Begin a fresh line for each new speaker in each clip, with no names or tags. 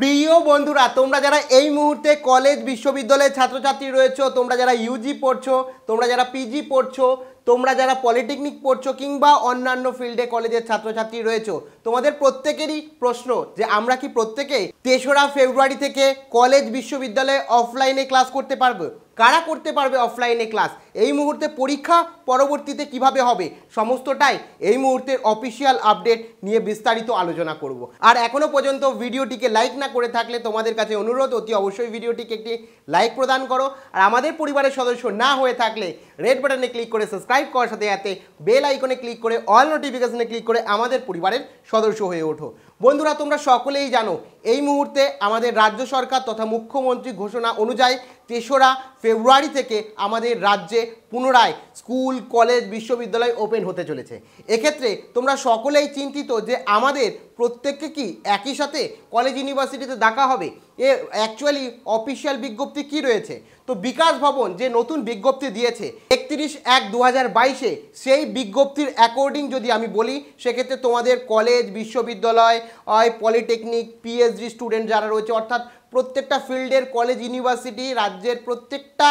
প্রিয় বন্ধুরা তোমরা যারা এই মুহূর্তে কলেজ বিশ্ববিদ্যালয়ের ছাত্রছাত্রী রয়েছো তোমরা যারা ইউজি পড়ছো তোমরা যারা পিজি পড়ছো তোমরা যারা পলিটেকনিক পড়ছো কিংবা অন্যান্য ফিল্ডে কলেজের ছাত্রছাত্রী রয়েছো তোমাদের প্রত্যেকেরই প্রশ্ন যে আমরা কি প্রত্যেকে তেসরা ফেব্রুয়ারি থেকে কলেজ বিশ্ববিদ্যালয়ে অফলাইনে ক্লাস করতে পারবো কারা করতে পারবে অফলাইনে ক্লাস এই মুহূর্তে পরীক্ষা পরবর্তীতে কিভাবে হবে সমস্তটাই এই মুহূর্তের অফিসিয়াল আপডেট নিয়ে বিস্তারিত আলোচনা করব আর এখনও পর্যন্ত ভিডিওটিকে লাইক না করে থাকলে তোমাদের কাছে অনুরোধ অতি অবশ্যই ভিডিওটিকে একটি লাইক প্রদান করো আর আমাদের পরিবারের সদস্য না হয়ে থাকলে রেড বাটনে ক্লিক করে সাবস্ক্রাইব সাবস্ক্রাইব করার সাথে সাথে বেল আইকনে ক্লিক করে অল নোটিফিকেশনে ক্লিক করে আমাদের পরিবারের সদস্য হয়ে ওঠো বন্ধুরা তোমরা সকলেই জানো এই মুহূর্তে আমাদের রাজ্য সরকার তথা মুখ্যমন্ত্রী ঘোষণা অনুযায়ী তেসরা ফেব্রুয়ারি থেকে আমাদের রাজ্যে পুনরায় স্কুল কলেজ বিশ্ববিদ্যালয় ওপেন হতে চলেছে এক্ষেত্রে তোমরা সকলেই চিন্তিত যে আমাদের প্রত্যেককে কি একই সাথে কলেজ ইউনিভার্সিটিতে ডাকা হবে এ অ্যাকচুয়ালি অফিসিয়াল বিজ্ঞপ্তি কি রয়েছে তো বিকাশ ভবন যে নতুন বিজ্ঞপ্তি দিয়েছে একত্রিশ এক দু বাইশে সেই বিজ্ঞপ্তির অ্যাকর্ডিং যদি আমি বলি সেক্ষেত্রে তোমাদের কলেজ বিশ্ববিদ্যালয় পলিটেকনিক পিএইচডি স্টুডেন্ট যারা রয়েছে অর্থাৎ প্রত্যেকটা ফিল্ডের কলেজ ইউনিভার্সিটি রাজ্যের প্রত্যেকটা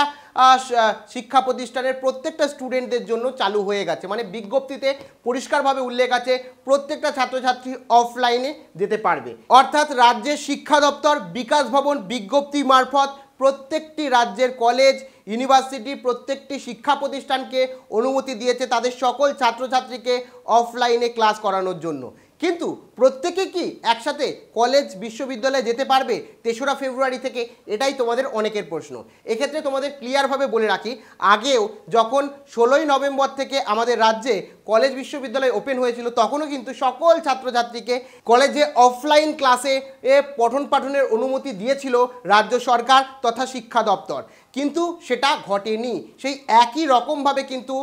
শিক্ষা প্রতিষ্ঠানের প্রত্যেকটা স্টুডেন্টদের জন্য চালু হয়ে গেছে মানে বিজ্ঞপ্তিতে পরিষ্কারভাবে উল্লেখ আছে প্রত্যেকটা ছাত্রছাত্রী অফলাইনে যেতে পারবে অর্থাৎ রাজ্যের শিক্ষা দপ্তর বিকাশ ভবন বিজ্ঞপ্তি মারফত প্রত্যেকটি রাজ্যের কলেজ ইউনিভার্সিটি প্রত্যেকটি শিক্ষা প্রতিষ্ঠানকে অনুমতি দিয়েছে তাদের সকল ছাত্রছাত্রীকে অফলাইনে ক্লাস করানোর জন্য কিন্তু প্রত্যেকে কি একসাথে কলেজ বিশ্ববিদ্যালয়ে যেতে পারবে তেসরা ফেব্রুয়ারি থেকে এটাই তোমাদের অনেকের প্রশ্ন এক্ষেত্রে তোমাদের ক্লিয়ারভাবে বলে রাখি আগেও যখন ষোলোই নভেম্বর থেকে আমাদের রাজ্যে কলেজ বিশ্ববিদ্যালয় ওপেন হয়েছিল তখনও কিন্তু সকল ছাত্রছাত্রীকে কলেজে অফলাইন ক্লাসে এ পঠন পাঠনের অনুমতি দিয়েছিল রাজ্য সরকার তথা শিক্ষা দপ্তর কিন্তু সেটা ঘটেনি সেই একই রকমভাবে কিন্তু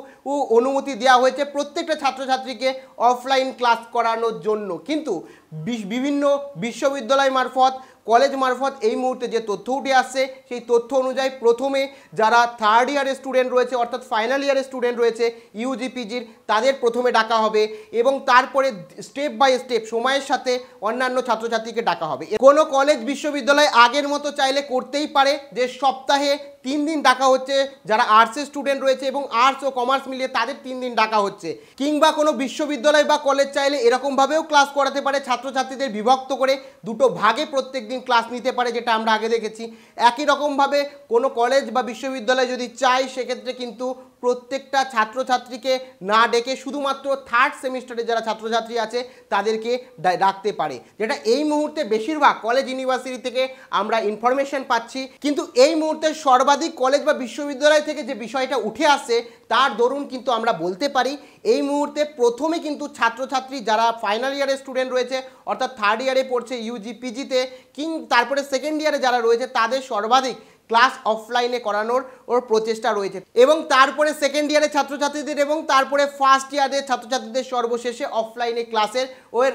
অনুমতি দেওয়া হয়েছে প্রত্যেকটা ছাত্রছাত্রীকে অফলাইন ক্লাস করানোর জন্য কিন্তু বিভিন্ন বিশ্ববিদ্যালয় মারফত কলেজ মারফত এই মুহূর্তে যে তথ্য উঠে আসছে সেই তথ্য অনুযায়ী প্রথমে যারা থার্ড ইয়ারের স্টুডেন্ট রয়েছে অর্থাৎ ফাইনাল ইয়ারের স্টুডেন্ট রয়েছে ইউজিপিজির তাদের প্রথমে ডাকা হবে এবং তারপরে স্টেপ বাই স্টেপ সময়ের সাথে অন্যান্য ছাত্রছাত্রীকে ডাকা হবে কোনো কলেজ বিশ্ববিদ্যালয় আগের মতো চাইলে করতেই পারে যে সপ্তাহে তিন দিন ডাকা হচ্ছে যারা আর্টসের স্টুডেন্ট রয়েছে এবং আর্টস ও কমার্স মিলিয়ে তাদের তিন দিন ডাকা হচ্ছে কিংবা কোনো বিশ্ববিদ্যালয় বা কলেজ চাইলে এরকমভাবেও ক্লাস করাতে পারে ছাত্রছাত্রীদের বিভক্ত করে দুটো ভাগে প্রত্যেক দিন ক্লাস নিতে পারে যেটা আমরা আগে দেখেছি একই রকমভাবে কোনো কলেজ বা বিশ্ববিদ্যালয় যদি চায় সেক্ষেত্রে কিন্তু প্রত্যেকটা ছাত্রছাত্রীকে না ডেকে শুধুমাত্র থার্ড সেমিস্টারে যারা ছাত্রছাত্রী আছে তাদেরকে ডাকতে পারে যেটা এই মুহূর্তে বেশিরভাগ কলেজ ইউনিভার্সিটি থেকে আমরা ইনফরমেশন পাচ্ছি কিন্তু এই মুহূর্তে সর্বাধিক কলেজ বা বিশ্ববিদ্যালয় থেকে যে বিষয়টা উঠে আসে তার দরুন কিন্তু আমরা বলতে পারি এই মুহূর্তে প্রথমে কিন্তু ছাত্রছাত্রী যারা ফাইনাল ইয়ারের স্টুডেন্ট রয়েছে অর্থাৎ থার্ড ইয়ারে পড়ছে ইউজি পিজিতে কিং তারপরে সেকেন্ড ইয়ারে যারা রয়েছে তাদের সর্বাধিক ক্লাস অফলাইনে করানোর ওর প্রচেষ্টা রয়েছে এবং তারপরে সেকেন্ড ইয়ারের ছাত্রছাত্রীদের এবং তারপরে ফার্স্ট ইয়ারের ছাত্রছাত্রীদের সর্বশেষে অফলাইনে ক্লাসের ওর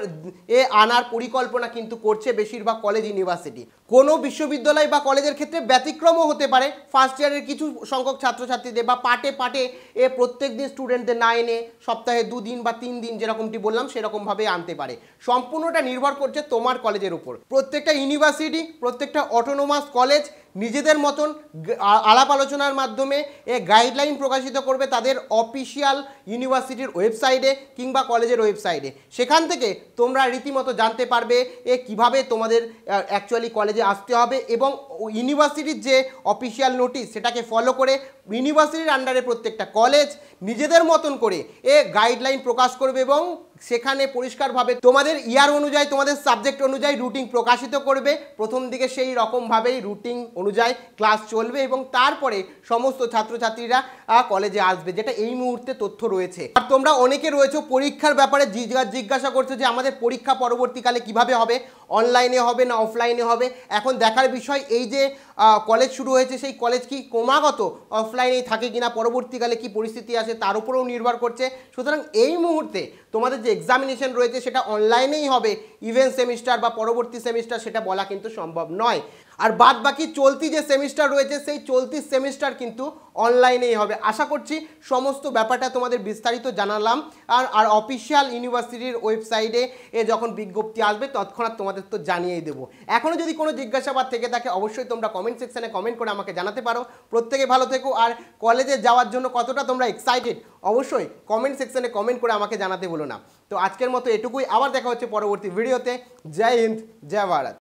এ আনার পরিকল্পনা কিন্তু করছে বেশিরভাগ কলেজ ইউনিভার্সিটি কোনো বিশ্ববিদ্যালয় বা কলেজের ক্ষেত্রে ব্যতিক্রমও হতে পারে ফার্স্ট ইয়ারের কিছু সংখ্যক ছাত্রছাত্রীদের বা পাটে পাটে এ প্রত্যেক দিন স্টুডেন্টদের না এনে সপ্তাহে দুদিন বা তিন দিন যেরকমটি বললাম সেরকমভাবে আনতে পারে সম্পূর্ণটা নির্ভর করছে তোমার কলেজের উপর প্রত্যেকটা ইউনিভার্সিটি প্রত্যেকটা অটোনোমাস কলেজ নিজেদের মতন আলাপ আলোচনার মাধ্যমে এ গাইডলাইন প্রকাশিত করবে তাদের অফিসিয়াল ইউনিভার্সিটির ওয়েবসাইটে কিংবা কলেজের ওয়েবসাইটে সেখান থেকে তোমরা রীতিমতো জানতে পারবে এ কিভাবে তোমাদের অ্যাকচুয়ালি কলেজে আসতে হবে এবং ইউনিভার্সিটির যে অফিসিয়াল নোটিশ সেটাকে ফলো করে ইউনিভার্সিটির আন্ডারে প্রত্যেকটা কলেজ নিজেদের মতন করে এ গাইডলাইন প্রকাশ করবে এবং সেখানে পরিষ্কারভাবে তোমাদের ইয়ার অনুযায়ী তোমাদের সাবজেক্ট অনুযায়ী রুটিন প্রকাশিত করবে প্রথম দিকে সেই রকমভাবেই রুটিন অনুযায়ী ক্লাস চলবে এবং তারপরে সমস্ত ছাত্রছাত্রীরা কলেজে আসবে যেটা এই মুহূর্তে তথ্য রয়েছে আর তোমরা অনেকে রয়েছে পরীক্ষার ব্যাপারে জিজ্ঞাসা করছো যে আমাদের পরীক্ষা পরবর্তীকালে কিভাবে হবে অনলাইনে হবে না অফলাইনে হবে এখন দেখার বিষয় এই যে কলেজ শুরু হয়েছে সেই কলেজ কি ক্রমাগত অফলাইনেই থাকে কিনা পরবর্তীকালে কি পরিস্থিতি আছে তার উপরেও নির্ভর করছে সুতরাং এই মুহূর্তে তোমাদের যে এক্সামিনেশন রয়েছে সেটা অনলাইনেই হবে ইভেন সেমিস্টার বা পরবর্তী সেমিস্টার সেটা বলা কিন্তু সম্ভব নয় আর বাদ বাকি চলতি যে সেমিস্টার রয়েছে সেই চলতি সেমিস্টার কিন্তু অনলাইনেই হবে আশা করছি সমস্ত ব্যাপারটা তোমাদের বিস্তারিত জানালাম আর আর অফিসিয়াল ইউনিভার্সিটির ওয়েবসাইটে এ যখন বিজ্ঞপ্তি আসবে তৎক্ষণাৎ তোমাদের তো জানিয়েই দেবো এখনও যদি কোনো জিজ্ঞাসাবাদ থেকে থাকে অবশ্যই তোমরা কমেন্ট সেকশানে কমেন্ট করে আমাকে জানাতে পারো প্রত্যেকে ভালো থেকো আর কলেজে যাওয়ার জন্য কতটা তোমরা এক্সাইটেড অবশ্যই কমেন্ট সেকশানে কমেন্ট করে আমাকে জানাতে বলো না তো আজকের মতো এটুকুই আবার দেখা হচ্ছে পরবর্তী ভিডিওতে জয় হিন্দ জয় ভারত